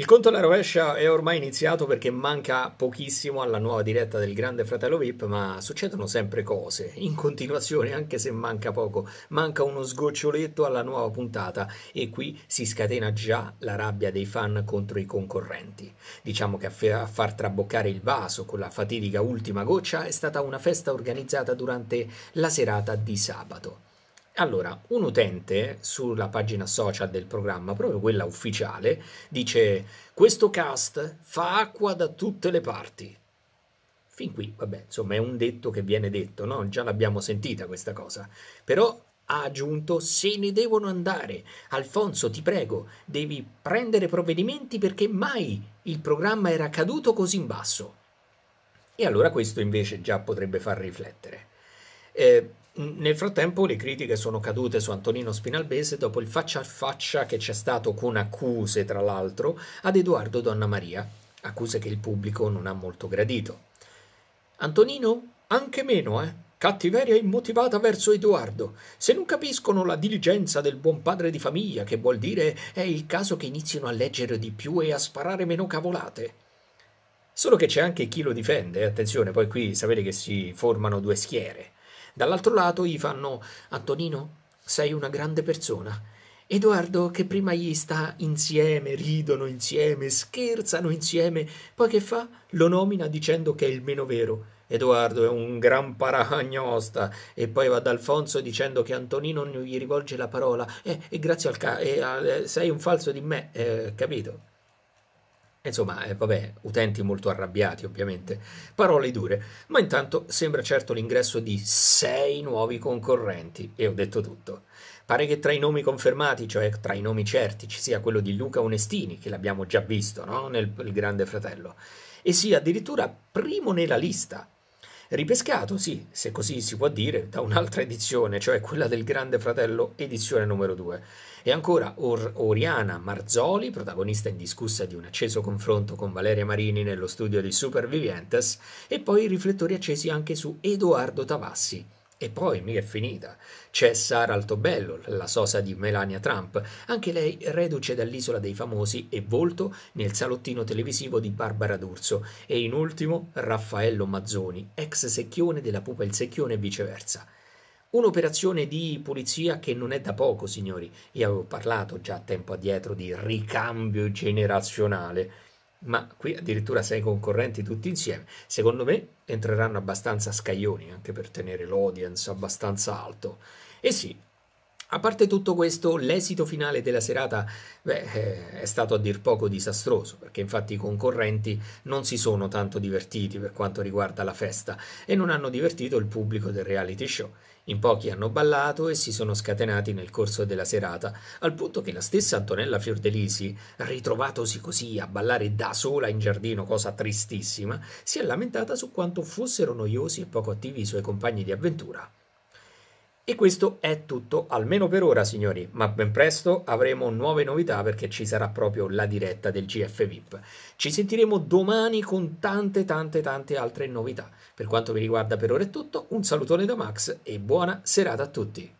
Il conto alla rovescia è ormai iniziato perché manca pochissimo alla nuova diretta del Grande Fratello VIP, ma succedono sempre cose, in continuazione anche se manca poco, manca uno sgoccioletto alla nuova puntata e qui si scatena già la rabbia dei fan contro i concorrenti. Diciamo che a far traboccare il vaso con la fatidica ultima goccia è stata una festa organizzata durante la serata di sabato. Allora, un utente sulla pagina social del programma, proprio quella ufficiale, dice questo cast fa acqua da tutte le parti. Fin qui, vabbè, insomma è un detto che viene detto, no? Già l'abbiamo sentita questa cosa. Però ha aggiunto se ne devono andare. Alfonso, ti prego, devi prendere provvedimenti perché mai il programma era caduto così in basso. E allora questo invece già potrebbe far riflettere. Eh, nel frattempo le critiche sono cadute su Antonino Spinalbese dopo il faccia a faccia che c'è stato con accuse, tra l'altro, ad Edoardo Donnamaria, accuse che il pubblico non ha molto gradito. Antonino, anche meno, eh? Cattiveria immotivata verso Edoardo. Se non capiscono la diligenza del buon padre di famiglia, che vuol dire è il caso che inizino a leggere di più e a sparare meno cavolate. Solo che c'è anche chi lo difende, eh, attenzione, poi qui sapete che si formano due schiere. Dall'altro lato gli fanno Antonino, sei una grande persona. Edoardo che prima gli sta insieme, ridono insieme, scherzano insieme, poi che fa? Lo nomina dicendo che è il meno vero. Edoardo è un gran paragnosta e poi va ad Alfonso dicendo che Antonino non gli rivolge la parola eh, e grazie al ca- eh, eh, sei un falso di me, eh, capito? Insomma, eh, vabbè, utenti molto arrabbiati ovviamente, parole dure, ma intanto sembra certo l'ingresso di sei nuovi concorrenti e ho detto tutto. Pare che tra i nomi confermati, cioè tra i nomi certi, ci sia quello di Luca Onestini, che l'abbiamo già visto no? nel Grande Fratello, e sia addirittura primo nella lista, Ripescato, sì, se così si può dire, da un'altra edizione, cioè quella del Grande Fratello, edizione numero 2. E ancora Or- Oriana Marzoli, protagonista indiscussa di un acceso confronto con Valeria Marini nello studio di Supervivientes, e poi riflettori accesi anche su Edoardo Tavassi, e poi mica è finita. C'è Sara Altobello, la sosa di Melania Trump, anche lei reduce dall'isola dei famosi e volto nel salottino televisivo di Barbara D'Urso. E in ultimo Raffaello Mazzoni, ex secchione della pupa il secchione e viceversa. Un'operazione di pulizia che non è da poco, signori. Io avevo parlato già tempo addietro di ricambio generazionale ma qui addirittura sei concorrenti tutti insieme. Secondo me entreranno abbastanza scaglioni anche per tenere l'audience abbastanza alto. E sì, a parte tutto questo, l'esito finale della serata beh, eh, è stato a dir poco disastroso, perché infatti i concorrenti non si sono tanto divertiti per quanto riguarda la festa e non hanno divertito il pubblico del reality show. In pochi hanno ballato e si sono scatenati nel corso della serata, al punto che la stessa Antonella Fiordelisi, ritrovatosi così a ballare da sola in giardino, cosa tristissima, si è lamentata su quanto fossero noiosi e poco attivi i suoi compagni di avventura. E questo è tutto, almeno per ora signori, ma ben presto avremo nuove novità perché ci sarà proprio la diretta del GF VIP. Ci sentiremo domani con tante tante tante altre novità. Per quanto mi riguarda per ora è tutto, un salutone da Max e buona serata a tutti.